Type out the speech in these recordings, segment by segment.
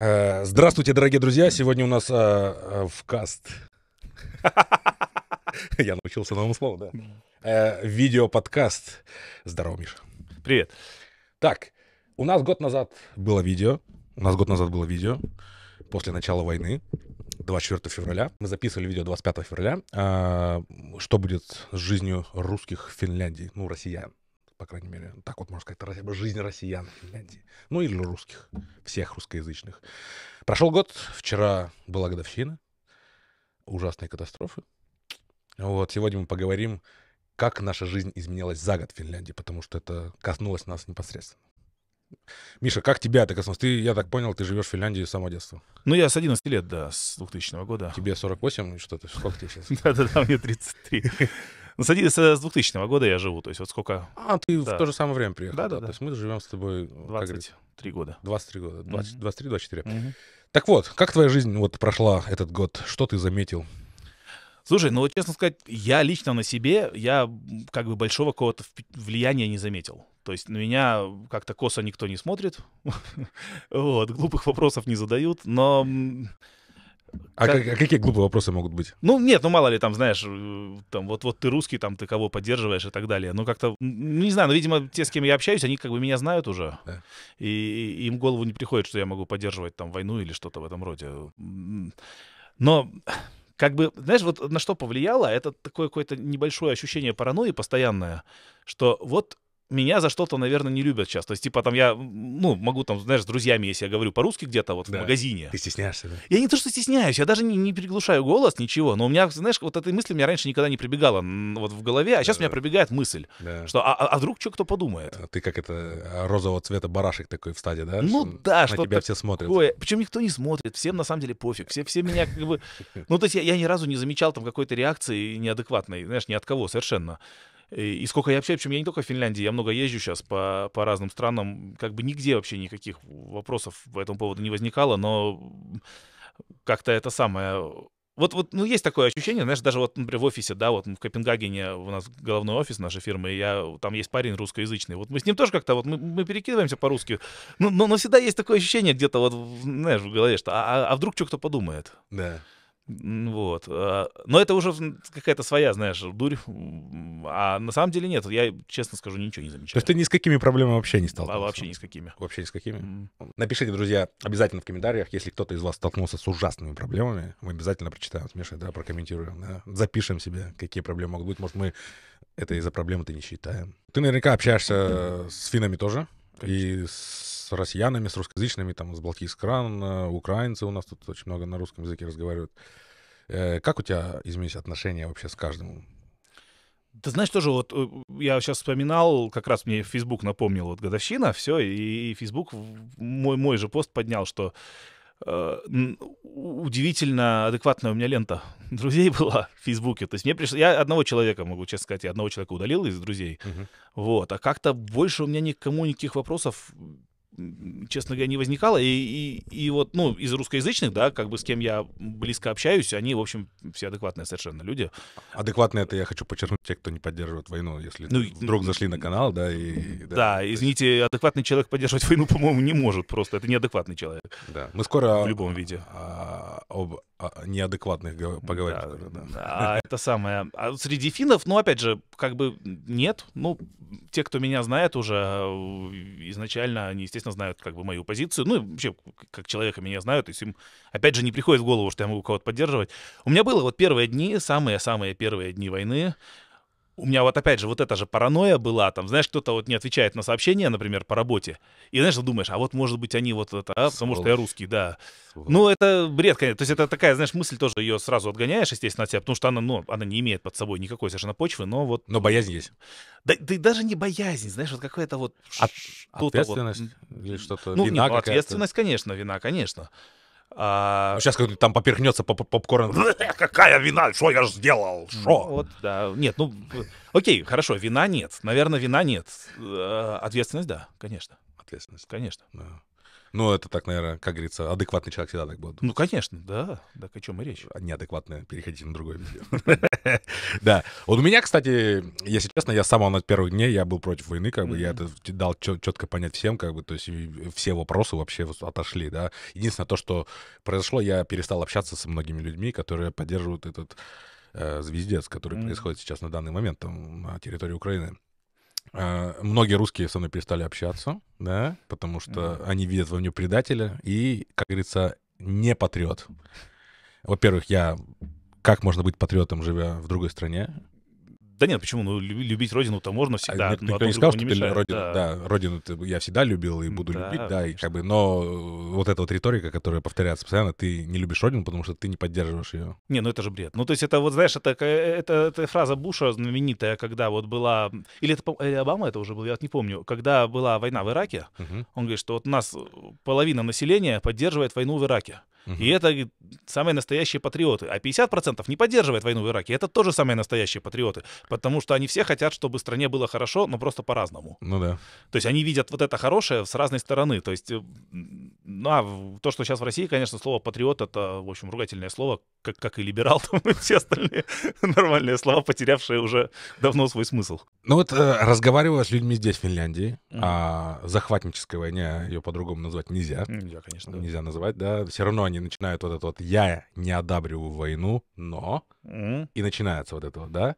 Э, здравствуйте, дорогие друзья. Сегодня у нас э, э, в каст. Я научился новому слову, да. Видео-подкаст. Здорово, Миша. Привет. Так, у нас год назад было видео. У нас год назад было видео после начала войны. 24 февраля. Мы записывали видео 25 февраля. Что будет с жизнью русских в Финляндии? Ну, россиян по крайней мере, так вот можно сказать, хотя бы жизнь россиян в Финляндии. Ну или русских, всех русскоязычных. Прошел год, вчера была годовщина ужасной катастрофы. Вот, сегодня мы поговорим, как наша жизнь изменилась за год в Финляндии, потому что это коснулось нас непосредственно. Миша, как тебя это коснулось? Ты, я так понял, ты живешь в Финляндии с самого детства. Ну, я с 11 лет, да, с 2000 года. Тебе 48, что ты, сколько тебе сейчас? Да-да-да, мне 33. Ну, с, 2000 э, года я живу, то есть вот сколько... А, ты да. в то же самое время приехал. Да, да, да. То есть мы живем с тобой... 23 э, года. 23 года, 20, 23, 24. mm Так вот, как твоя жизнь вот прошла этот год? Что ты заметил? Слушай, ну вот честно сказать, я лично на себе, я как бы большого какого-то влияния не заметил. То есть на меня как-то косо никто не смотрит, вот, глупых вопросов не задают, но а, как... а какие глупые вопросы могут быть? Ну, нет, ну мало ли, там, знаешь, э, там, вот, вот ты русский, там, ты кого поддерживаешь и так далее. Ну, как-то, ну, не знаю, но, ну, видимо, те, с кем я общаюсь, они как бы меня знают уже. Да. И, и им в голову не приходит, что я могу поддерживать там войну или что-то в этом роде. Но как бы, знаешь, вот на что повлияло, это такое какое-то небольшое ощущение паранойи постоянное, что вот меня за что-то, наверное, не любят сейчас. То есть, типа, там я, ну, могу там, знаешь, с друзьями, если я говорю по-русски где-то вот да. в магазине. Ты стесняешься, да? Я не то, что стесняюсь, я даже не, не приглушаю голос, ничего. Но у меня, знаешь, вот этой мысли у меня раньше никогда не прибегала вот в голове, а сейчас да, у меня пробегает мысль, да. что а, а, а вдруг что кто подумает? А ты как это а, розового цвета барашек такой в стадии, да? Ну что да, на что тебя все смотрят. Такое. Причем никто не смотрит, всем на самом деле пофиг, все, все меня как бы... Ну, то есть я, я ни разу не замечал там какой-то реакции неадекватной, знаешь, ни от кого совершенно. Э, и сколько я общаюсь, причем я не только в Финляндии, я много езжу сейчас по, по разным странам, как бы нигде вообще никаких вопросов по этому поводу не возникало, но как-то это самое вот, вот, ну, есть такое ощущение, знаешь, даже вот, например, в офисе, да, вот в Копенгагене у нас головной офис нашей фирмы, я, там есть парень русскоязычный, вот мы с ним тоже как-то, вот мы, мы перекидываемся по-русски, но, но, но всегда есть такое ощущение где-то вот, знаешь, в голове, что, а, а, а вдруг что кто подумает? Да. Вот. А, но это уже какая-то своя, знаешь, дурь. А на самом деле нет. Я, честно скажу, ничего не замечаю. То есть ты ни с какими проблемами вообще не столкнулся? А вообще ни с какими. Вообще ни с какими? Mm. Напишите, друзья, обязательно в комментариях, если кто-то из вас столкнулся с ужасными проблемами. Мы обязательно прочитаем с Мишей, да, прокомментируем. Да? Запишем себе, какие проблемы могут быть. Может, мы это из-за проблем то не считаем. Ты наверняка общаешься с финами тоже. Конечно. И с с россиянами, с русскоязычными, там, с балтийских стран, э, украинцы у нас тут очень много на русском языке разговаривают. Э, как у тебя изменились отношения вообще с каждым? Ты знаешь, тоже вот э, я сейчас вспоминал, как раз мне Facebook напомнил, вот годовщина, все, и Facebook мой, мой же пост поднял, что удивительно адекватная у меня лента друзей была в Фейсбуке. То есть мне пришло... Я одного человека, могу честно сказать, я одного человека удалил из друзей. Uh-huh. Вот. А как-то больше у меня никому никаких вопросов честно говоря, не возникало. И, и, и вот, ну, из русскоязычных, да, как бы с кем я близко общаюсь, они, в общем, все адекватные совершенно люди. Адекватные это я хочу подчеркнуть те, кто не поддерживает войну, если ну, вдруг зашли на канал, да, и... Да, да извините, адекватный человек поддерживать войну, по-моему, не может просто. Это неадекватный человек. Да, мы скоро... В любом виде. А, об неадекватных поговорок. Да, да, да. А это самое. А среди финнов, ну, опять же, как бы нет. Ну, те, кто меня знает уже, э, изначально они, естественно, знают как бы мою позицию. Ну, и вообще, как человека меня знают. То есть им, опять же, не приходит в голову, что я могу кого-то поддерживать. У меня было вот первые дни, самые-самые первые дни войны, у меня вот опять же вот эта же паранойя была, там, знаешь, кто-то вот не отвечает на сообщения, например, по работе, и, знаешь, думаешь, а вот, может быть, они вот это, а, потому что я русский, да. Сволочь. Ну, это бред, конечно, то есть это такая, знаешь, мысль тоже, ее сразу отгоняешь, естественно, от себя, потому что она, ну, она не имеет под собой никакой совершенно почвы, но вот... Но боязнь есть. Да, да и даже не боязнь, знаешь, вот какая-то вот... От... Ответственность вот... или что-то, ну, вина нет, ну, ответственность, конечно, вина, конечно. Сейчас а, как там поперхнется попкорн. Какая вина? Что я сделал? Что? Вот, да. Нет, ну, окей, хорошо, вина нет. Наверное, вина нет. Э, ответственность, да, конечно. Ответственность. Конечно. Да. Ну, это так, наверное, как говорится, адекватный человек всегда так будет. Ну, конечно, да. Так о чем и речь? А Неадекватно, переходите на другое видео. Да. Вот у меня, кстати, если честно, я с самого первых дней, я был против войны, как бы я это дал четко понять всем, как бы, то есть все вопросы вообще отошли, да. Единственное то, что произошло, я перестал общаться со многими людьми, которые поддерживают этот э, звездец, который происходит сейчас на данный момент там, на территории Украины. А, многие русские со мной перестали общаться, да, потому что mm-hmm. они видят во мне предателя и, как говорится, не патриот. Во-первых, я как можно быть патриотом, живя в другой стране? Да нет, почему? Ну, любить родину-то можно а всегда. А, никто, не сказал, что не ты родину, да. да, родину я всегда любил и буду да. любить, да, и как бы, но э, вот эта вот риторика, которая повторяется постоянно, ты не любишь родину, потому что ты не поддерживаешь ее. Не, ну это же бред. Ну, то есть это вот, знаешь, это, это, это, это фраза Буша знаменитая, когда вот была, или это или э, Обама это уже был, я вот не помню, когда была война в Ираке, угу. он говорит, что вот у нас половина населения поддерживает войну в Ираке. И это самые настоящие патриоты. А 50% не поддерживает войну в Ираке. Это тоже самые настоящие патриоты. Потому что они все хотят, чтобы стране было хорошо, но просто по-разному. Ну да. То есть они видят вот это хорошее с разной стороны. То есть, э, ну, а то, что сейчас в России, конечно, слово патриот это, в общем, ругательное слово, как, как и либерал, там и все остальные нормальные слова, потерявшие уже давно свой смысл. Ну вот, э, разговаривая с людьми здесь, в Финляндии, mm. о а, захватнической войне, а ее по-другому назвать нельзя. Нельзя, конечно. Нельзя называть, да. Все равно они они начинают вот это вот «я не одабриваю войну, но...» mm. И начинается вот это вот, да?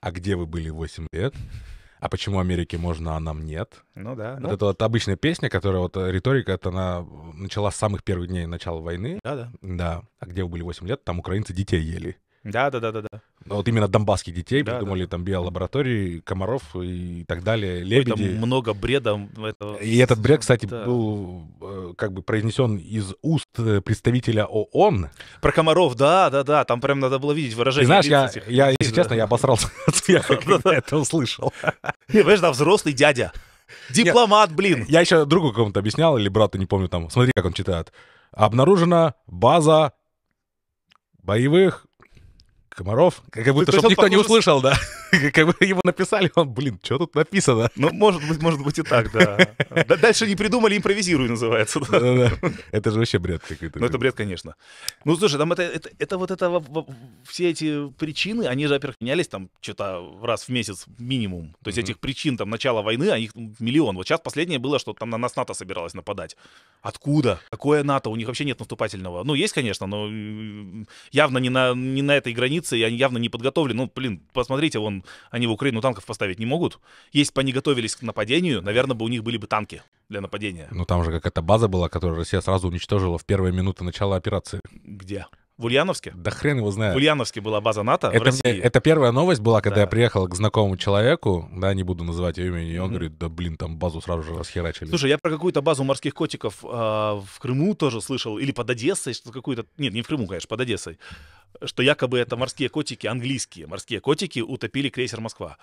А где вы были 8 лет? А почему Америке можно, а нам нет? Ну да. Вот ну. это вот обычная песня, которая вот э, риторика, это она э, начала с самых первых дней начала войны. Да, да. Да. А где вы были 8 лет, там украинцы детей ели. Да, да, да, да, да. вот именно донбасских детей да, придумали да, там биолаборатории, комаров и так далее, лебеди. Там много бреда. Этого... И этот бред, кстати, да. был э, как бы произнесен из уст э, представителя ООН. Про комаров, да, да, да, там прям надо было видеть выражение. Ты знаешь, я, этих... я, если да. честно, я обосрался, я когда это услышал. Не, понимаешь, там взрослый дядя. Дипломат, блин. Я еще другу кому-то объяснял, или брату, не помню, там, смотри, как он читает. Обнаружена база боевых Комаров, как будто, чтобы никто не услышал, да. Как бы его написали, он, блин, что тут написано? Ну, может быть, может быть и так, да. Дальше не придумали, импровизируй называется. Это же вообще бред какой-то. Ну, это бред, конечно. Ну, слушай, там это, это, вот это, все эти причины, они же, во-первых, менялись там что-то раз в месяц минимум. То есть этих причин там начала войны, а их миллион. Вот сейчас последнее было, что там на нас НАТО собиралось нападать. Откуда? Какое НАТО? У них вообще нет наступательного. Ну, есть, конечно, но явно не на, не на этой границе позиции, и они явно не подготовлены. Ну, блин, посмотрите, вон, они в Украину танков поставить не могут. Если бы они готовились к нападению, наверное, бы у них были бы танки для нападения. Ну, там же какая-то база была, которую Россия сразу уничтожила в первые минуты начала операции. Где? В Ульяновске? Да хрен его знает. В Ульяновске была база НАТО это, в России. Мне, это первая новость была, когда да. я приехал к знакомому человеку, да, не буду называть ее имя, и он mm-hmm. говорит, да блин, там базу сразу же расхерачили. Слушай, я про какую-то базу морских котиков э, в Крыму тоже слышал, или под Одессой, что какую-то... Нет, не в Крыму, конечно, под Одессой. Что якобы это морские котики английские. Морские котики утопили крейсер «Москва»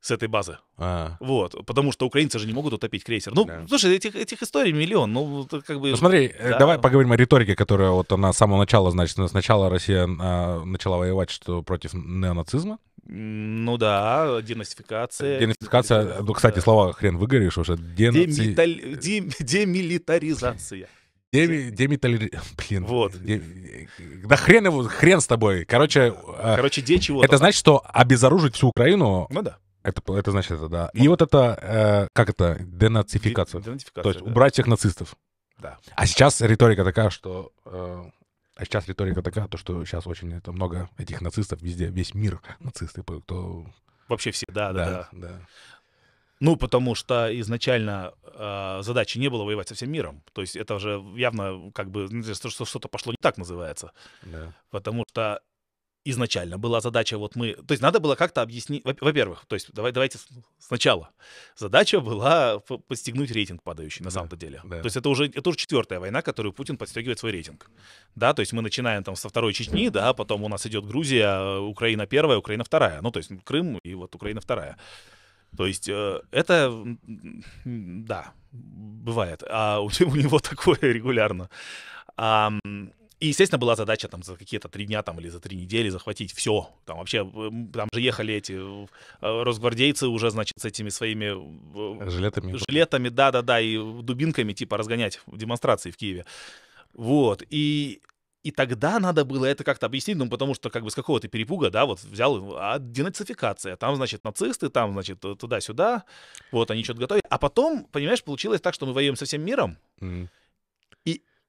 с этой базы. А. Вот, потому что украинцы же не могут утопить крейсер. Ну, да. слушай, этих, этих историй миллион. Ну, как бы... Ну, смотри, э, да. давай поговорим о риторике, которая вот она с самого начала, значит, сначала Россия а, начала воевать что против неонацизма. Ну да, денацификация. Денацификация, э, ну, кстати, слова хрен выгоришь уже. Денаци... Демиталь... Дем... Демилитаризация. Деми, демитали... Блин. Вот. Деми... Да хрен его, хрен с тобой. Короче... Э, Короче, де чего Это значит, что обезоружить всю Украину... Ну да. Это, это значит это, да. И вот это, э, как это, денацификация. денацификация То есть да. убрать всех нацистов. Да. А сейчас риторика такая, что... Э, а сейчас риторика такая, то, что сейчас очень это много этих нацистов везде, весь мир нацисты, кто... Вообще все, да, да, да. да. да. Ну, потому что изначально э, задачи не было воевать со всем миром. То есть это уже явно как бы ну, что-то пошло не так называется. Да. Потому что изначально была задача, вот мы, то есть надо было как-то объяснить, во-первых, то есть давай, давайте сначала. Задача была подстегнуть рейтинг падающий, на да, самом-то деле. Да. То есть это уже, это уже четвертая война, которую Путин подстегивает свой рейтинг. Да, то есть мы начинаем там со второй Чечни, да, потом у нас идет Грузия, Украина первая, Украина вторая. Ну, то есть Крым и вот Украина вторая. То есть э, это, да, бывает. А у, него такое регулярно. И, естественно, была задача там за какие-то три дня там или за три недели захватить все. Там вообще, там же ехали эти э, росгвардейцы уже, значит, с этими своими... Э, жилетами. Жилетами, да-да-да, и дубинками, типа, разгонять демонстрации в Киеве. Вот, и и тогда надо было это как-то объяснить, ну, потому что как бы с какого-то перепуга, да, вот взял, а денацификация, там, значит, нацисты, там, значит, туда-сюда, вот, они что-то готовят. А потом, понимаешь, получилось так, что мы воюем со всем миром, mm. -hmm.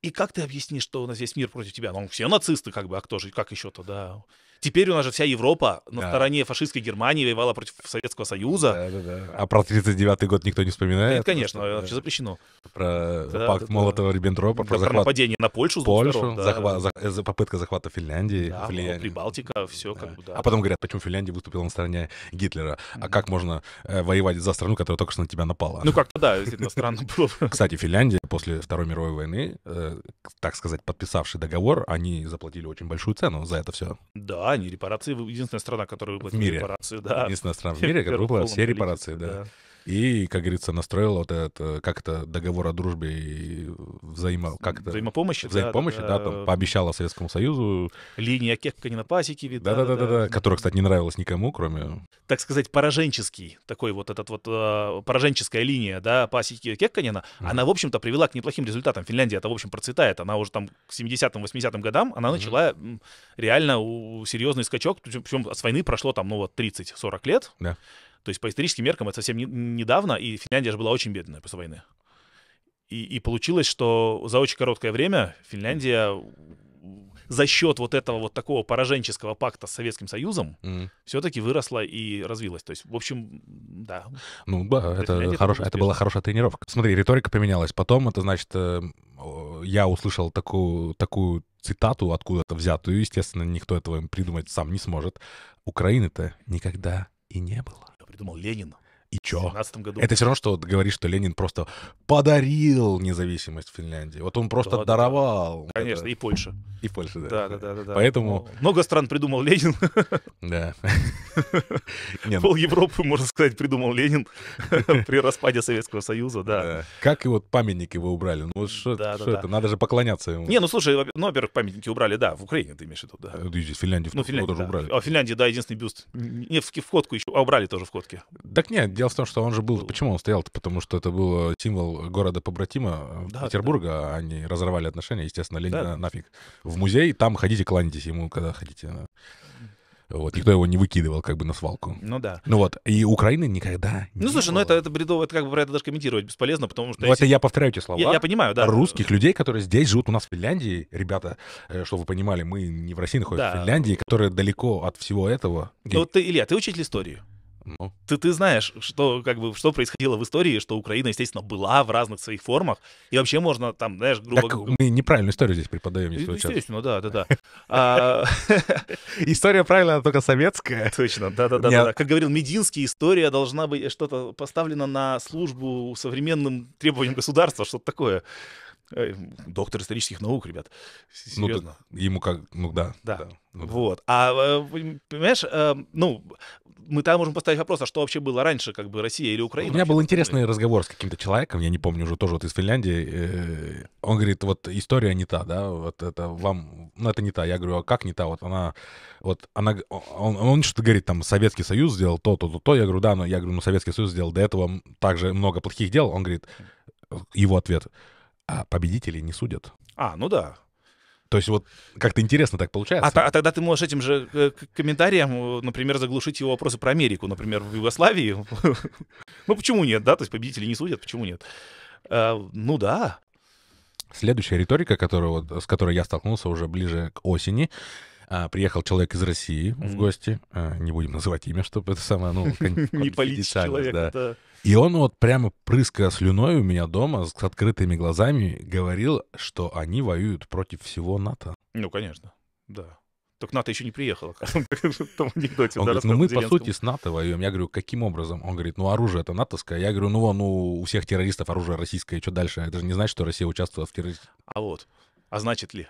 И как ты объяснишь, что у нас весь мир против тебя? Ну, все нацисты, как бы, а кто же, как еще-то, да? Теперь у нас же вся Европа на да. стороне фашистской Германии воевала против Советского Союза. Да, да, да. А про 39-й год никто не вспоминает? Нет, конечно, что, вообще да. запрещено. Про да, пакт да, Молотова-Риббентропа. Да, про, захват... про нападение на Польшу. Польшу, да. захват... за... Э, попытка захвата Финляндии. Да, Финляндии. Прибалтика, все да. как бы, да. А потом говорят, почему Финляндия выступила на стороне Гитлера? А как можно э, воевать за страну, которая только что на тебя напала? Ну как-то да, действительно странно было. Кстати, Финляндия после Второй мировой войны, э, так сказать, подписавший договор, они заплатили очень большую цену за это все. Да, они репарации. Единственная страна, которая выплатила в мире. репарации. Да. Единственная страна в мире, которая выплатила все репарации. Да. да. И, как говорится, настроил вот этот э, как-то договор о дружбе и взаимо... как взаимопомощи. Взаимопомощи, да, да, да, да там пообещала Советскому Союзу. Линия Кекка не на пасеке, ведь. Да-да-да, которая, кстати, не нравилась никому, кроме... Так сказать, пораженческий такой вот этот вот э, пораженческая линия, да, пасеки Кекканина, mm. она, в общем-то, привела к неплохим результатам. Финляндия это, в общем, процветает. Она уже там к 70-м, 80-м годам, она mm. начала реально серьезный скачок, причем с войны прошло там, ну вот, 30-40 лет. Да. Yeah то есть по историческим меркам это совсем не, недавно, и Финляндия же была очень бедная после войны. И, и получилось, что за очень короткое время Финляндия за счет вот этого вот такого пораженческого пакта с Советским Союзом mm. все-таки выросла и развилась. То есть, в общем, да. Ну да, Для это, хорош... это, это была хорошая тренировка. Смотри, риторика поменялась. Потом это значит, э, я услышал такую, такую цитату откуда-то взятую. Естественно, никто этого придумать сам не сможет. Украины-то никогда и не было. это, мол, Ленин. И чё? году. Это все равно, что вот говоришь, что Ленин просто подарил независимость Финляндии. Вот он просто да, даровал. Да, конечно, это. и Польша. И Польша, да. Да, да, да. да, да. Поэтому... Ну, много стран придумал Ленин. Да. Ну Пол Европы, можно сказать, придумал Ленин при распаде Советского Союза, да. Как и вот памятник его убрали. Ну, что это? Надо же поклоняться ему. Не, ну, слушай, ну, во-первых, памятники убрали, да, в Украине ты имеешь в виду, да. Здесь ну, Финляндии тоже убрали. А в Финляндии, да, единственный бюст. Не, в, в ходку еще, а убрали тоже в ходке. Так нет, дело в том, что он же был... Почему он стоял? Потому что это был э, символ города-побратима э, да, Петербурга, да. они разорвали отношения, естественно, Ленина да. Э, нафиг. В музей там ходите, кланяйтесь ему, когда хотите. Вот, никто его не выкидывал как бы на свалку. Ну да. Ну вот, и Украины никогда Ну слушай, было. ну это, это бредово, это как бы про это даже комментировать бесполезно, потому что... Ну если... это я повторяю эти слова. Я, я понимаю, да. Русских людей, которые здесь живут у нас в Финляндии, ребята, э, что вы понимали, мы не в России находимся, а да. в Финляндии, которые далеко от всего этого. Ну вот ты, Илья, ты учитель истории. Ну. Ты, ты знаешь, что, как бы, что происходило в истории, что Украина, естественно, была в разных своих формах, и вообще можно там, знаешь, грубо говоря... Мы неправильную историю здесь преподаем. Если естественно, сейчас. да, да, да. А, история правильная, только советская. Точно, да, да, да. Как говорил Мединский, история должна быть что-то поставлена на службу современным требованиям государства, что-то такое. Э, доктор исторических наук, ребят. Ну, серьезно. Ну, так ему как, ну да. Да. да. Ну, вот. А, э, понимаешь, э, ну, мы там можем поставить вопрос, а что вообще было раньше, как бы Россия или Украина? У меня был интересный разговор с каким-то человеком, я не помню уже, тоже вот из Финляндии. Он говорит, вот история не та, да, вот это вам, ну это не та. Я говорю, а как не та? Вот она, вот она, он, он что-то говорит, там, Советский Союз сделал то, то, то, то. Я говорю, да, но я говорю, ну Советский Союз сделал до этого также много плохих дел. Он говорит, его ответ — а победителей не судят. А, ну да. То есть вот как-то интересно так получается. А, а тогда ты можешь этим же э, комментарием, э, например, заглушить его вопросы про Америку, например, в Югославии. Ну почему нет, да? То есть победители не судят, почему нет? Э, ну да. Следующая риторика, которую, с которой я столкнулся уже ближе к осени, а, приехал человек из России mm-hmm. в гости, а, не будем называть имя, чтобы это самое, ну, Не политический человек, да. И он вот прямо прыская слюной у меня дома с открытыми глазами говорил, что они воюют против всего НАТО. Ну, конечно, да. Только НАТО еще не приехало, Он говорит, ну мы, по сути, с НАТО воюем. Я говорю, каким образом? Он говорит, ну оружие это натовское. Я говорю, ну вон, ну, у всех террористов оружие российское, и что дальше? Это же не значит, что Россия участвует в терроризме. А вот, а значит ли?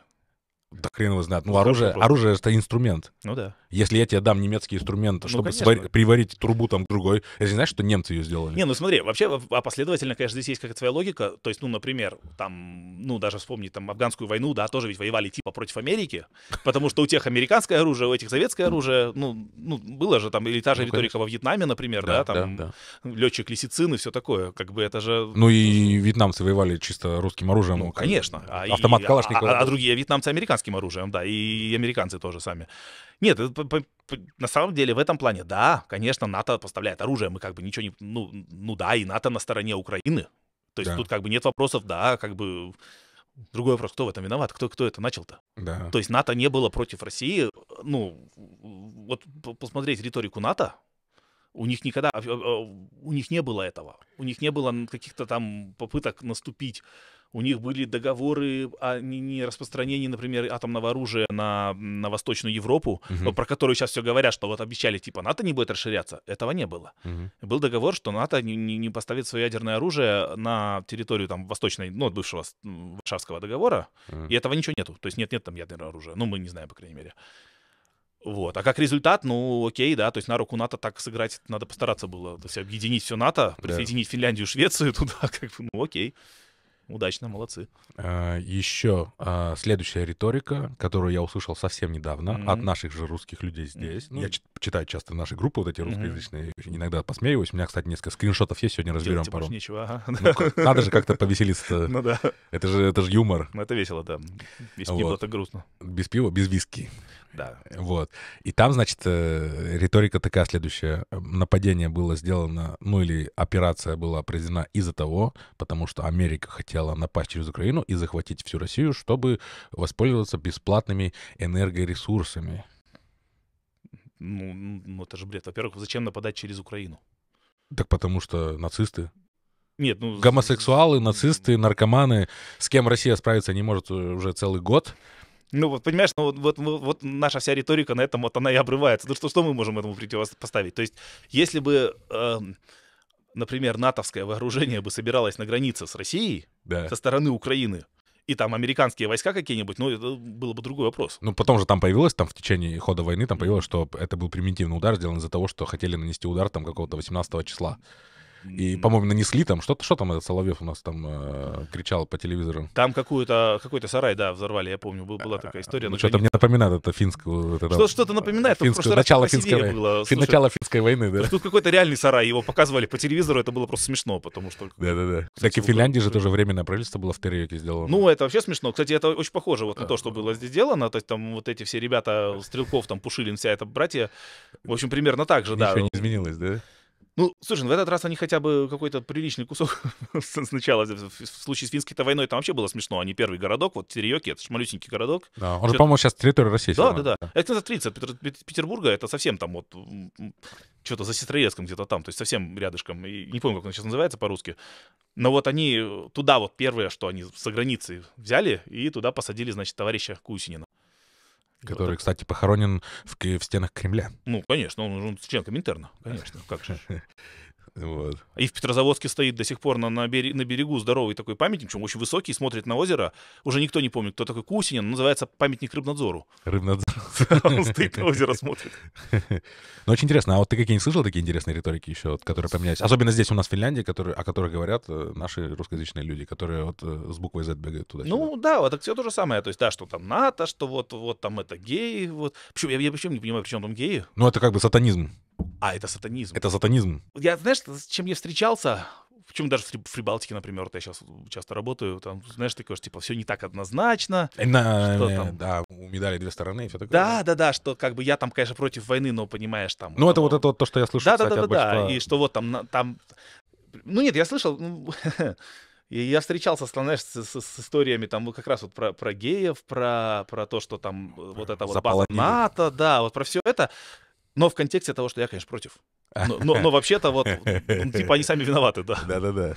Да хрен его знает. Ну, ну оружие, оружие это инструмент. Ну да. Если я тебе дам немецкий инструмент, ну, чтобы ну, свар... приварить трубу там к другой, это не значит, что немцы ее сделали. Не, ну смотри, вообще а последовательно, конечно, здесь есть какая-то своя логика. То есть, ну, например, там, ну, даже вспомнить там афганскую войну, да, тоже ведь воевали типа против Америки, потому что у тех американское оружие, у этих советское оружие, ну, ну было же там, или та же ну, риторика конечно. во Вьетнаме, например, да, да там да, да. летчик лисицин и все такое, как бы это же... Ну и вьетнамцы воевали чисто русским оружием. Ну, конечно. А Автомат а, Калашникова. А, а другие вьетнамцы американцы азиатским оружием, да, и американцы тоже сами. Нет, это, на самом деле в этом плане, да, конечно, НАТО поставляет оружие, мы как бы ничего не... Ну, ну да, и НАТО на стороне Украины. То есть да. тут как бы нет вопросов, да, как бы... Другой вопрос, кто в этом виноват, кто, кто это начал-то? Да. То есть НАТО не было против России. Ну, вот посмотреть риторику НАТО, у них никогда, а, а, а, у них не было этого. У них не было каких-то там попыток наступить у них были договоры о не распространении, например, атомного оружия на, на Восточную Европу, угу. про которую сейчас все говорят, что вот обещали, типа, НАТО не будет расширяться. Этого не было. Угу. Был договор, что НАТО не, не, не поставит свое ядерное оружие на территорию там Восточной, ну, от бывшего Варшавского договора, угу. и этого ничего нету. То есть нет-нет там ядерного оружия. Ну, мы не знаем, по крайней мере. Вот. А как результат, ну, окей, да, то есть на руку НАТО так сыграть надо постараться было, то есть объединить все НАТО, присоединить да. Финляндию, Швецию туда, как бы, ну, окей удачно, молодцы. А, еще а, следующая риторика, которую я услышал совсем недавно mm-hmm. от наших же русских людей здесь. Mm-hmm. Я читаю часто наши группы, вот эти русскоязычные, mm-hmm. иногда посмеиваюсь. У меня, кстати, несколько скриншотов есть, сегодня разберем пару. ага. ну, надо же как-то повеселиться. ну да. Это же, это же юмор. Это весело, да. Без пива это грустно. Без пива, без виски. Да. Вот. И там, значит, э, риторика такая следующая. Нападение было сделано, ну или операция была произведена из-за того, потому что Америка хотела напасть через Украину и захватить всю Россию, чтобы воспользоваться бесплатными энергоресурсами. Ну, ну это же бред. Во-первых, зачем нападать через Украину? Так потому что нацисты. Нет, ну... Гомосексуалы, нацисты, наркоманы. С кем Россия справиться не может э, уже целый год. Ну вот, понимаешь, ну вот, вот, вот наша вся риторика на этом вот она и обрывается. Ну что, что мы можем этому противопоставить? То есть, если бы, э, например, натовское вооружение бы собиралось на границе с Россией, да. со стороны Украины, и там американские войска какие-нибудь, ну, это было бы другой вопрос. Ну, потом же там появилось, там в течение хода войны, там появилось, что это был примитивный удар сделан из-за того, что хотели нанести удар там какого-то 18 числа. И, по-моему, нанесли там что-то, что там этот Соловьев у нас там э, кричал по телевизору. Там какую-то, какой-то сарай, да, взорвали, я помню, была такая история. Ну, что-то мне напоминает это финскую... Это, что, то напоминает, финскую, начало, финской, было. Слушай, начало финской войны, да. Тут какой-то реальный сарай, его показывали по телевизору, это было просто смешно, потому что... Да-да-да. Так и в Финляндии же тоже временное правительство было в Терриоке сделано. Ну, это вообще смешно. Кстати, это очень похоже вот на то, а. что было здесь сделано. То есть там вот эти все ребята, Стрелков, там, Пушилин, вся эта братья. В общем, примерно так же, да. Ничего не изменилось, да? Ну, слушай, ну, в этот раз они хотя бы какой-то приличный кусок сначала. В случае с финской-то войной там вообще было смешно. Они первый городок, вот Терриоки, это же малюсенький городок. Да, он же, по-моему, сейчас территория России. Да, да, да, да. Это за 30 Петербурга, это совсем там вот что-то за Сестроецком где-то там, то есть совсем рядышком. И не помню, как он сейчас называется по-русски. Но вот они э, туда вот первое, что они за границы взяли, и туда посадили, значит, товарища Кусинина. Который, вот кстати, похоронен в, в стенах Кремля. Ну, конечно, он, он член Коминтерна, конечно, как же. Вот. И в Петрозаводске стоит до сих пор на, на, берегу, на берегу здоровый такой памятник, причем очень высокий, смотрит на озеро. Уже никто не помнит, кто такой Кусинин. Называется памятник Рыбнадзору. Рыбнадзор. Он стоит на озеро, смотрит. Ну, очень интересно. А вот ты какие-нибудь слышал такие интересные риторики еще, которые поменялись? Особенно здесь у нас в Финляндии, о которых говорят э, наши русскоязычные люди, которые вот э, с буквой Z бегают туда. Ну, да, вот так все то же самое. То есть, да, что там НАТО, что вот, вот там это геи. Вот. Причем, я, я не понимаю, при чем там геи. Ну, это как бы сатанизм. А, это сатанизм. Это сатанизм. Я, знаешь, с чем я встречался, Причем даже в Фрибалтике, например, вот я сейчас часто работаю, там, знаешь, такое, что, типа, все не так однозначно. Э, на, что, там... Да, у медали две стороны и все такое. Да, да, да, что как бы я там, конечно, против войны, но понимаешь, там... Ну, это вот это вот то, что я слышал, Да, да, да, да, и что вот там, там... Ну, нет, я слышал, и ну, я встречался, знаешь, с, с, с историями там как раз вот про, про геев, про, про то, что там э, вот это вот база НАТО, да, вот про все это. Но в контексте того, что я, конечно, против. А. Но, но, но вообще-то вот, ну, типа, они сами виноваты, да. Да-да-да.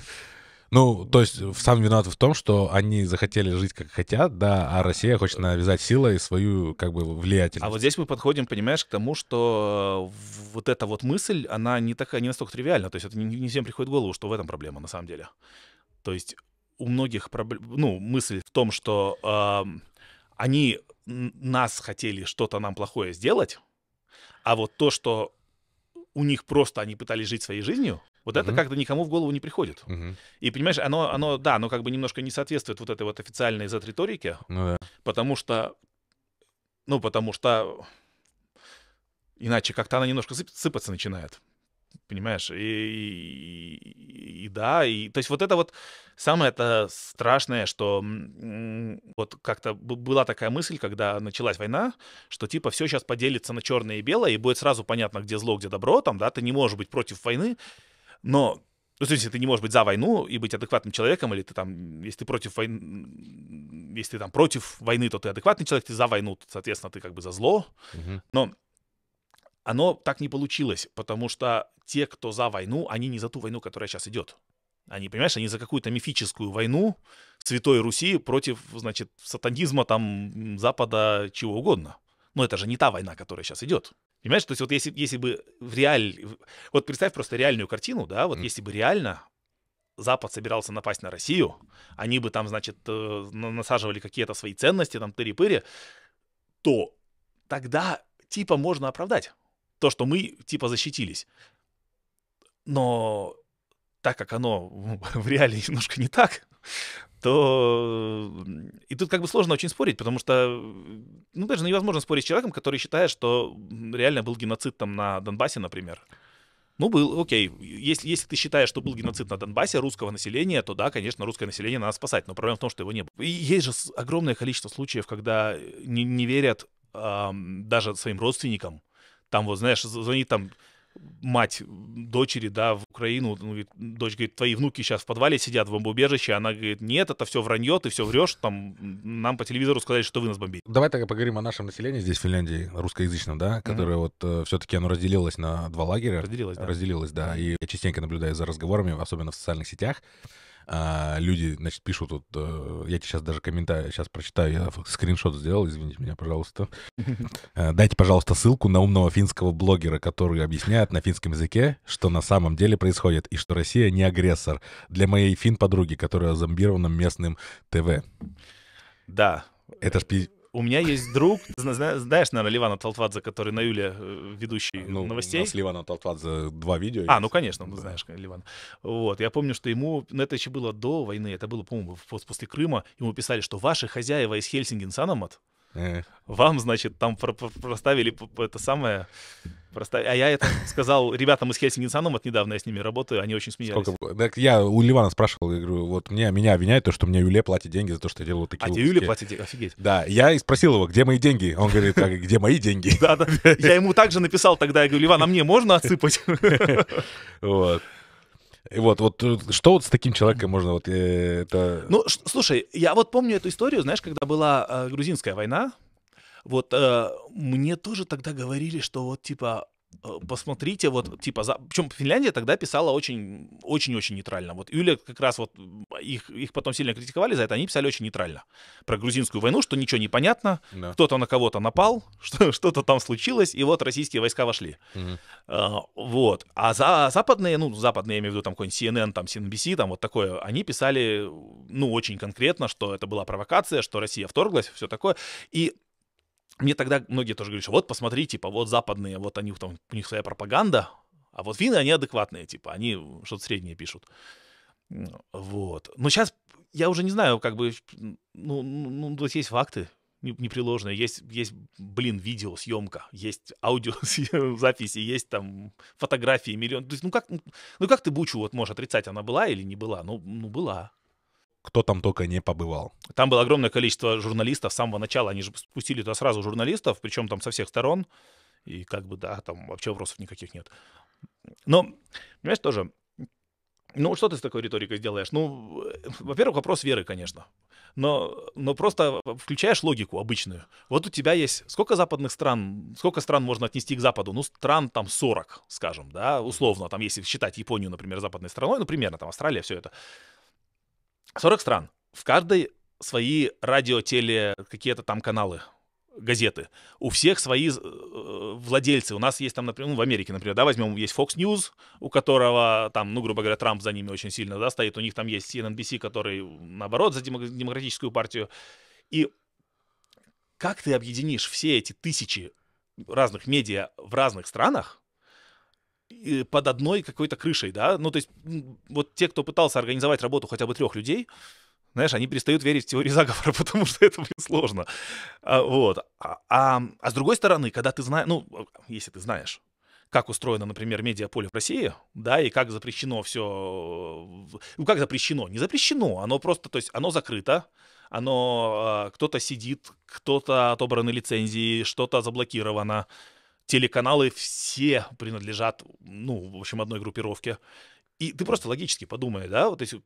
Ну, то есть сам виноват в том, что они захотели жить как хотят, да, а Россия хочет навязать силой свою, как бы, влиятельность. А вот здесь мы подходим, понимаешь, к тому, что э, вот эта вот мысль, она не такая, не настолько тривиальна. То есть это не, не всем приходит в голову, что в этом проблема на самом деле. То есть у многих проблем, ну, мысль в том, что э, они нас хотели что-то нам плохое сделать, а вот то, что у них просто они пытались жить своей жизнью, вот это mm как-то никому в голову не приходит. mm И понимаешь, оно, оно, да, оно как бы немножко не соответствует вот этой вот официальной Z-риторике, mm-hmm. Ну потому что, ну, потому что иначе как-то она немножко сыпаться начинает понимаешь? И, и, и да, и то есть вот это вот самое это страшное, что вот как-то была такая мысль, когда началась война, что типа все сейчас поделится на черное и белое, и будет сразу понятно, где зло, где добро, там, да, ты не можешь быть против войны, но ну, в смысле, ты не можешь быть за войну и быть адекватным человеком, или ты там, если ты против войны, если ты там против войны, то ты адекватный человек, ты за войну, соответственно, ты как бы за зло. Угу. Но оно так не получилось, потому что те, кто за войну, они не за ту войну, которая сейчас идет. Они, понимаешь, они за какую-то мифическую войну Святой Руси против, значит, сатанизма там Запада, чего угодно. Но это же не та война, которая сейчас идет. Понимаешь, то есть вот если, если бы в реаль... Вот представь просто реальную картину, да, вот mm. если бы реально Запад собирался напасть на Россию, они бы там, значит, э, насаживали какие-то свои ценности, там, тыри-пыри, то тогда типа можно оправдать то, что мы типа защитились. Но так как оно в реале немножко не так, то... И тут как бы сложно очень спорить, потому что, ну, даже невозможно спорить с человеком, который считает, что реально был геноцид там на Донбассе, например. Ну, был, окей. Если, если ты считаешь, что был геноцид на Донбассе русского населения, то да, конечно, русское население надо спасать. Но проблема в том, что его не было. И есть же огромное количество случаев, когда не, не верят э, даже своим родственникам, там вот, знаешь, звонит там мать дочери, да, в Украину, ну, говорит, дочь говорит, твои внуки сейчас в подвале сидят в бомбоубежище, она говорит, нет, это все вранье, ты все врешь, там, нам по телевизору сказали, что вы нас бомбите. Давай тогда поговорим о нашем населении здесь, в Финляндии, русскоязычном, да, которое mm-hmm. вот э, все-таки оно разделилось на два лагеря. Разделилось, да. Разделилось, да, и я частенько наблюдаю за разговорами, особенно в социальных сетях, а, люди, значит, пишут вот, э, я тебе сейчас даже комментарий, сейчас прочитаю, я скриншот сделал, извините меня, пожалуйста. Э, дайте, пожалуйста, ссылку на умного финского блогера, который объясняет на финском языке, что на самом деле происходит, и что Россия не агрессор. Для моей фин-подруги, которая зомбирована местным ТВ. Да. Это ж у меня есть друг, знаешь, наверное, Ливана Талтвадзе, который на Юле э, ведущий ну, новостей. У нас Ливана Толтвадзе два видео. А, есть. ну, конечно, ну, да. знаешь, э, Ливан. Вот, я помню, что ему, ну, это еще было до войны, это было, по-моему, после Крыма, ему писали, что ваши хозяева из Хельсингенсанамат, Э. Вам, значит, там проставили это самое... Проставили. А я это сказал ребятам из Хельсинги вот недавно я с ними работаю, они очень смеялись. Сколько? Так я у Ливана спрашивал, я говорю, вот мне, меня обвиняют, то, что мне Юле платит деньги за то, что я делал такие А тебе Юле платит деньги? Офигеть. Да, я и спросил его, где мои деньги? Он говорит, а, где мои деньги? Да, да. Я ему также написал тогда, я говорю, Ливан, а мне можно отсыпать? Вот. Вот, вот э, что вот с таким человеком можно вот э, это... Ну, слушай, я вот помню эту историю, знаешь, когда была э, грузинская война, вот э, мне тоже тогда говорили, что вот типа Э, посмотрите, вот, типа, за... причем Финляндия тогда писала очень, очень-очень нейтрально. Вот Юля как раз вот, их, их потом сильно критиковали за это, они писали очень нейтрально. Про грузинскую войну, что ничего не понятно, да. кто-то на кого-то напал, что, что-то там случилось, и вот российские войска вошли. Угу. А, вот. А за западные, ну, западные, я имею в виду, там, какой-нибудь CNN, там, CNBC, там, вот такое, они писали, ну, очень конкретно, что это была провокация, что Россия вторглась, все такое. И мне тогда многие тоже говорили, что вот посмотри, типа, вот западные, вот они там, у них своя пропаганда, а вот финны, они адекватные, типа, они что-то среднее пишут. Вот. Но сейчас я уже не знаю, как бы, ну, ну, ну то есть есть факты непреложные, есть, есть, блин, видео, съемка, есть аудиозаписи, есть там фотографии, миллион. То есть, ну как, ну, ну как ты Бучу вот можешь отрицать, она была или не была? Ну, ну была кто там только не побывал. Там было огромное количество журналистов с самого начала. Они же спустили туда сразу журналистов, причем там со всех сторон. И как бы, да, там вообще вопросов никаких нет. Но, понимаешь, тоже, ну, что ты с такой риторикой сделаешь? Ну, во-первых, вопрос веры, конечно. Но, но просто включаешь логику обычную. Вот у тебя есть... Сколько западных стран, сколько стран можно отнести к Западу? Ну, стран там 40, скажем, да, условно. Там, если считать Японию, например, западной страной, ну, примерно там Австралия, все это. 40 стран. В каждой свои радио, теле, какие-то там каналы, газеты. У всех свои э, владельцы. У нас есть там, например, ну, в Америке, например, да, возьмем, есть Fox News, у которого там, ну, грубо говоря, Трамп за ними очень сильно, да, стоит. У них там есть CNBC, который, наоборот, за демократическую партию. И как ты объединишь все эти тысячи разных медиа в разных странах, под одной какой-то крышей, да? Ну, то есть вот те, кто пытался организовать работу хотя бы трех людей, знаешь, они перестают верить в теории заговора, потому что это, блин, сложно. А, вот. А, а, а с другой стороны, когда ты знаешь, ну, если ты знаешь, как устроено, например, медиаполе в России, да, и как запрещено все... Ну, как запрещено? Не запрещено, оно просто, то есть оно закрыто, оно... А, кто-то сидит, кто-то отобраны лицензии, что-то заблокировано, телеканалы все принадлежат, ну, в общем, одной группировке. И ты просто логически подумай, да, вот если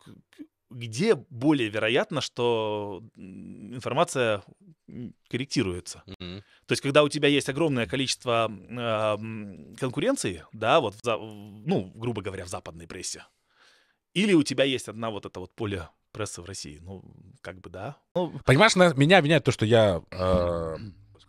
где более вероятно, что информация корректируется. Mm-hmm. То есть, когда у тебя есть огромное количество э, конкуренции, да, вот, в, ну, грубо говоря, в западной прессе, или у тебя есть одна вот это вот поле прессы в России, ну, как бы, да. Ну... Понимаешь, на, меня обвиняют то, что я э,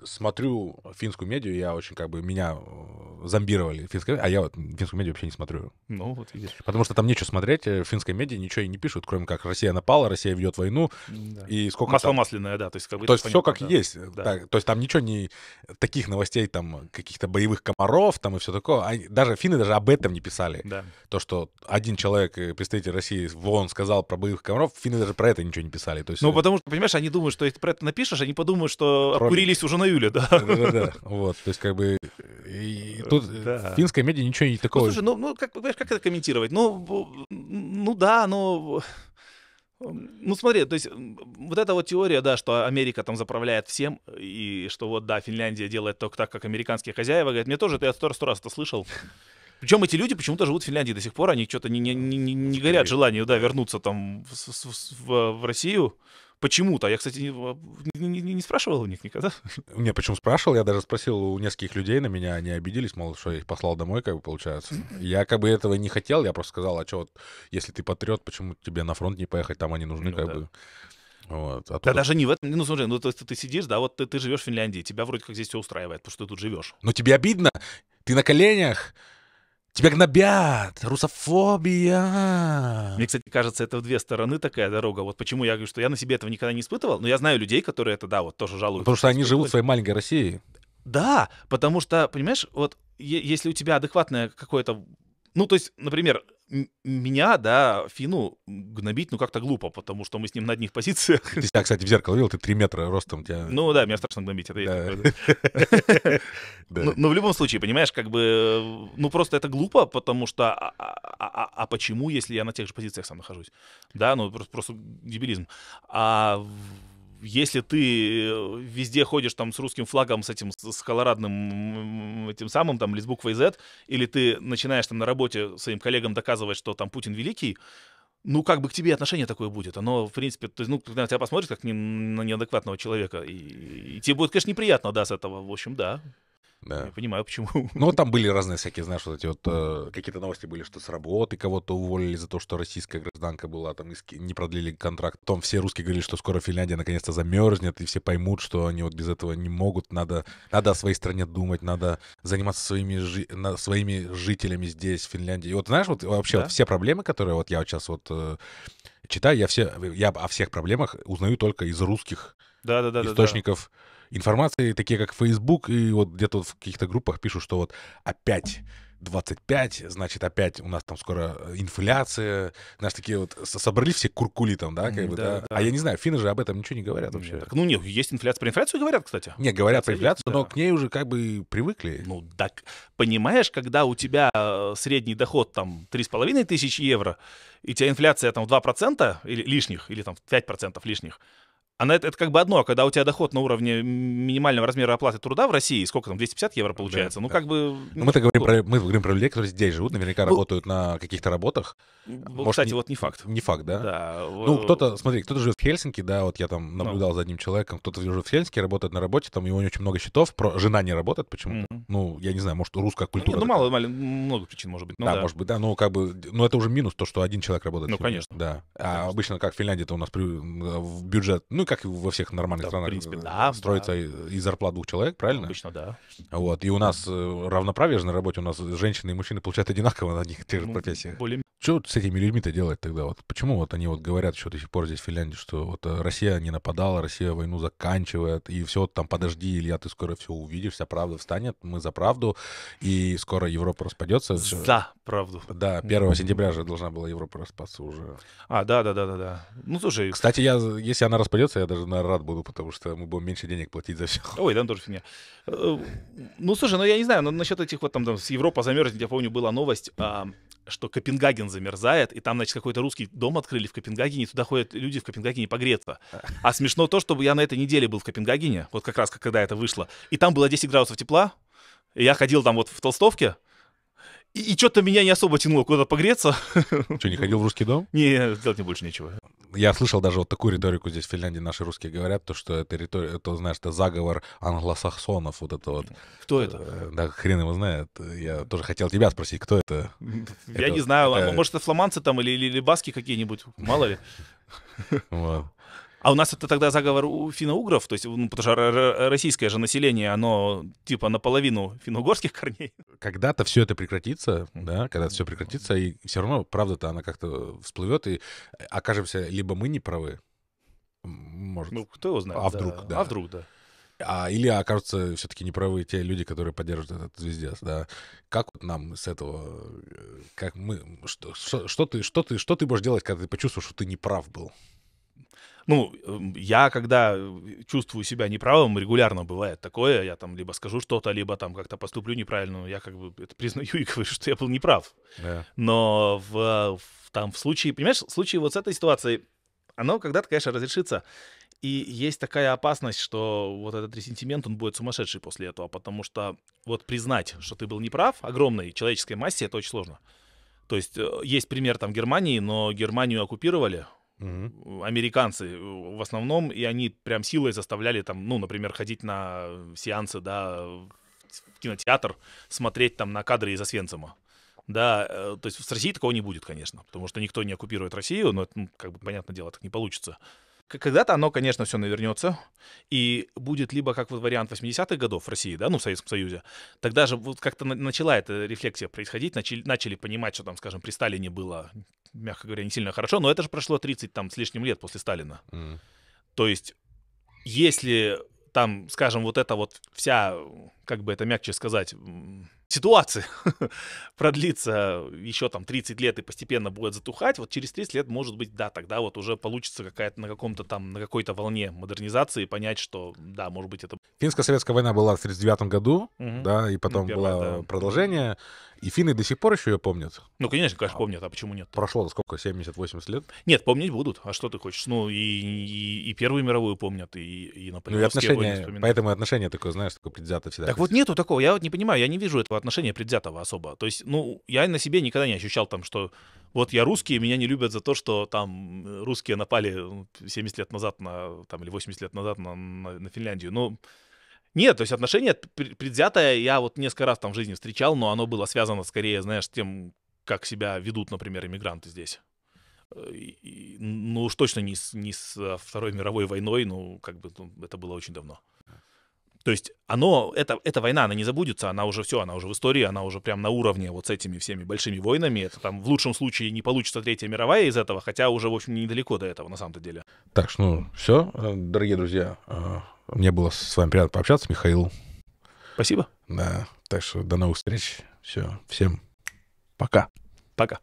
смотрю финскую медию, я очень как бы меня э, зомбировали финской, а я вот финскую медию вообще не смотрю. Ну вот видишь. Потому что там нечего смотреть, в э, финской медиа ничего и не пишут, кроме как Россия напала, Россия ведет войну да. и сколько масло там... масляное, да, то есть как бы. То есть все как да. есть, э, да. Так, то есть там ничего не таких новостей там каких-то боевых комаров там и все такое, Они... даже финны даже об этом не писали. Да. То что один человек представитель России вон сказал про боевых комаров, финны даже про это ничего не писали. То есть. Ну потому что понимаешь, они думают, что если про это напишешь, они подумают, что Кроме... обкурились уже на Юля, да. вот, то есть как бы тут э, финская медиа ничего не такого... Ну, слушай, ну, ну как, как это комментировать? Ну, ну да, но... Ну, ну, смотри, то есть вот эта вот теория, да, что Америка там заправляет всем, и что вот, да, Финляндия делает только так, как американские хозяева, говорят, мне тоже, это я сто раз это слышал. Причем эти люди почему-то живут в Финляндии до сих пор, они что-то не, не, не, не горят желанием, да, вернуться там в, в, в, в Россию. Почему-то. Я, кстати, не, не, не спрашивал у них никогда. Не, почему спрашивал? Я даже спросил у нескольких людей на меня, они обиделись, мол, что я их послал домой, как бы получается. Я как бы этого не хотел, я просто сказал, а что, вот, если ты патриот, почему тебе на фронт не поехать, там они нужны, ну, как да. бы. Вот, а да, тут... даже не в этом. Ну, смотри, ну ты, ты сидишь, да, вот ты, ты живешь в Финляндии, тебя вроде как здесь все устраивает, потому что ты тут живешь. Но тебе обидно? Ты на коленях, Тебя гнобят, русофобия. Мне, кстати, кажется, это в две стороны такая дорога. Вот почему я говорю, что я на себе этого никогда не испытывал, но я знаю людей, которые это, да, вот тоже жалуются. Потому что они живут в своей маленькой России. Да, потому что, понимаешь, вот если у тебя адекватное какое-то ну, то есть, например, меня, да, Фину гнобить, ну, как-то глупо, потому что мы с ним на одних позициях. Ты себя, кстати, в зеркало видел, ты 3 метра ростом. Тебя... Ну да, меня страшно гнобить, это есть Но ну, ну, в любом случае, понимаешь, как бы, ну, просто это глупо, потому что, а, а, а, а почему, если я на тех же позициях сам нахожусь? Да, ну, просто дебилизм. А если ты э, везде ходишь там с русским флагом, с этим, с колорадным этим самым, там, или с буквой Z, или ты начинаешь там на работе своим коллегам доказывать, что там Путин великий, ну, как бы к тебе отношение такое будет. Оно, в принципе, то есть, ну, когда тебя посмотришь как на неадекватного человека, и, и тебе будет, конечно, неприятно, да, с этого, в общем, да. Да. Я понимаю, почему. Ну, там были разные всякие, знаешь, вот эти вот э, какие-то новости были, что с работы кого-то уволили за то, что российская гражданка была, там иск... не продлили контракт. Потом все русские говорили, что скоро Финляндия наконец-то замерзнет, и все поймут, что они вот без этого не могут. Надо, надо о своей стране думать, надо заниматься своими, жи... на... своими жителями здесь, в Финляндии. И вот знаешь, вот вообще да? вот все проблемы, которые вот я вот сейчас вот э, читаю, я, все, я о всех проблемах узнаю только из русских да, да, источников. Да, да информации, такие как Facebook, и вот где-то в каких-то группах пишут, что вот опять 25, значит, опять у нас там скоро э, инфляция. знаешь, такие вот собрали все куркули там, да, как бы, да, да. А я не знаю, финны же об этом ничего не говорят вообще. Нет, так, ну, нет, есть инфляция. Про инфляцию говорят, кстати. Не, говорят про инфляцию, есть, но да. к ней уже как бы привыкли. Ну, так, понимаешь, когда у тебя э, средний доход там 3,5 тысячи евро, и у тебя инфляция там в 2% или лишних, или там в 5% лишних, она это, это как бы одно, а когда у тебя доход на уровне минимального размера оплаты труда в России, сколько там, 250 евро получается, да, ну да. как бы... Ну, ну мы-то говорим про, мы говорим про людей, которые здесь живут, наверняка ну, работают на каких-то работах. Ну, может, кстати, не, вот не факт. Не факт, да? Да. Ну, кто-то, смотри, кто-то живет в Хельсинки, да, вот я там наблюдал ну. за одним человеком, кто-то живет в Хельсинки, работает на работе, там у него не очень много счетов, про... жена не работает почему mm-hmm. Ну, я не знаю, может, русская ну, культура. Ну, нет, ну мало, мало, много причин может быть. Ну, да, да, может быть, да, ну как бы, ну это уже минус то, что один человек работает. Ну, конечно. Да. А обычно, как в Финляндии, это у нас в бюджет, ну, как во всех нормальных да, странах, в принципе, э, да, строится да. из зарплат двух человек, правильно? Обычно, да. Вот, и у нас э, равноправие же на работе, у нас женщины и мужчины получают одинаково на них и тех же ну, профессиях. Более что с этими людьми-то делать тогда? Вот почему вот они вот говорят еще до сих пор здесь в Финляндии, что вот э, Россия не нападала, Россия войну заканчивает, и все там подожди, Илья, ты скоро все увидишь, вся правда встанет, мы за правду, и скоро Европа распадется. За правду. Да, 1 сентября же должна была Европа распасться уже. А, да, да, да, да, да. Ну слушай. Кстати, я, если она распадется, я даже наверное, рад буду, потому что мы будем меньше денег платить за все. Ой, там ну, тоже фигня. Э, ну слушай, ну я не знаю, но насчет этих вот там, там с Европа замерзнет, я помню, была новость что Копенгаген замерзает, и там, значит, какой-то русский дом открыли в Копенгагене, и туда ходят люди в Копенгагене погреться. А смешно то, что я на этой неделе был в Копенгагене, вот как раз когда это вышло, и там было 10 градусов тепла, и я ходил там вот в толстовке, и, и что-то меня не особо тянуло куда-то погреться. Что, не ходил в русский дом? Не, сделать мне больше нечего. Я слышал даже вот такую риторику здесь в Финляндии наши русские говорят, то что это риторика, это, знаешь, это заговор англосаксонов, вот это вот. Кто это? Э, да, хрен его знает. Я тоже хотел тебя спросить, кто это? Я не знаю, а может, это фламанцы там или, или, или баски какие-нибудь, мало ли. Вот. А у нас это тогда заговор у финно-угров, то есть, ну, потому что российское же население, оно типа наполовину финно-угорских корней. Когда-то все это прекратится, да, когда все прекратится, и все равно правда-то она как-то всплывет, и окажемся либо мы не правы, может. Ну, кто его знает. А вдруг, да. А вдруг, да. А, или окажутся все-таки неправы те люди, которые поддерживают этот звездец, да. Как вот нам с этого, э, как мы, что, что, что ты, что ты, что ты будешь делать, когда ты почувствуешь, что ты неправ был? ну, эм, я когда э, чувствую себя неправым, регулярно бывает такое, я там либо скажу что-то, либо там как-то поступлю неправильно, я как бы это признаю и говорю, что я был неправ. Yeah. Но в, э, в, там в случае, понимаешь, в случае вот с этой ситуацией, оно когда-то, конечно, разрешится. И есть такая опасность, что вот этот ресентимент, он будет сумасшедший после этого, потому что вот признать, что ты был неправ, огромной человеческой массе, это очень сложно. То есть э, есть пример там Германии, но Германию оккупировали, угу. американцы э, в основном, и они прям силой заставляли там, ну, например, ходить на сеансы, да, в кинотеатр, смотреть там на кадры из Освенцима. Да, э, то есть в России такого не будет, конечно, потому что никто не оккупирует Россию, но это, ну, как бы, понятное дело, так не получится. Когда-то оно, конечно, все навернется, и будет либо как вот вариант 80-х годов в России, да, ну, в Советском Союзе, тогда же вот как-то начала эта рефлексия происходить, начали, начали понимать, что там, скажем, при Сталине было мягко говоря, не сильно хорошо, но это же прошло 30 там, с лишним лет после Сталина. Mm. То есть, если там, скажем, вот эта вот вся, как бы это мягче сказать, ситуация продлится еще там 30 лет и постепенно будет затухать, вот через 30 лет, может быть, да, тогда вот уже получится какая-то на каком-то там, на какой-то волне модернизации понять, что да, может быть, это... Финско-советская война была в 1939 году, угу. да, и потом ну, первая, было да. продолжение. И финны до сих пор еще ее помнят? Ну, конечно, конечно, а помнят, а почему нет? Прошло сколько, 70-80 лет? Нет, помнить будут, а что ты хочешь? Ну, и, и, и Первую мировую помнят, и, и Наполеонские ну, и отношения, войны вспоминают. Поэтому отношение такое, знаешь, такое предвзято всегда. Так вот нету такого, я вот не понимаю, я не вижу этого отношения предвзятого особо. То есть, ну, я на себе никогда не ощущал там, что вот я русский, меня не любят за то, что там э, русские напали 70 ну, лет назад на, там, или 80 лет назад на, на, на Финляндию. Ну, Но нет, то есть отношение предвзятое я вот несколько раз там в жизни встречал, но оно было связано скорее, знаешь, тем, как себя ведут, например, иммигранты здесь. Э, и, ну уж точно не с, не с Второй мировой войной, ну как бы ну, это было очень давно. То есть оно, это, эта война, она не забудется, она уже все, она уже в истории, она уже прям на уровне вот с этими всеми большими войнами. Это там в лучшем случае не получится Третья мировая из этого, хотя уже, в общем, недалеко до этого на самом-то деле. Так что, ну, все, э, дорогие друзья, э, мне было с вами приятно пообщаться, Михаил. Спасибо. Да, так что до новых встреч. Все, всем пока. Пока.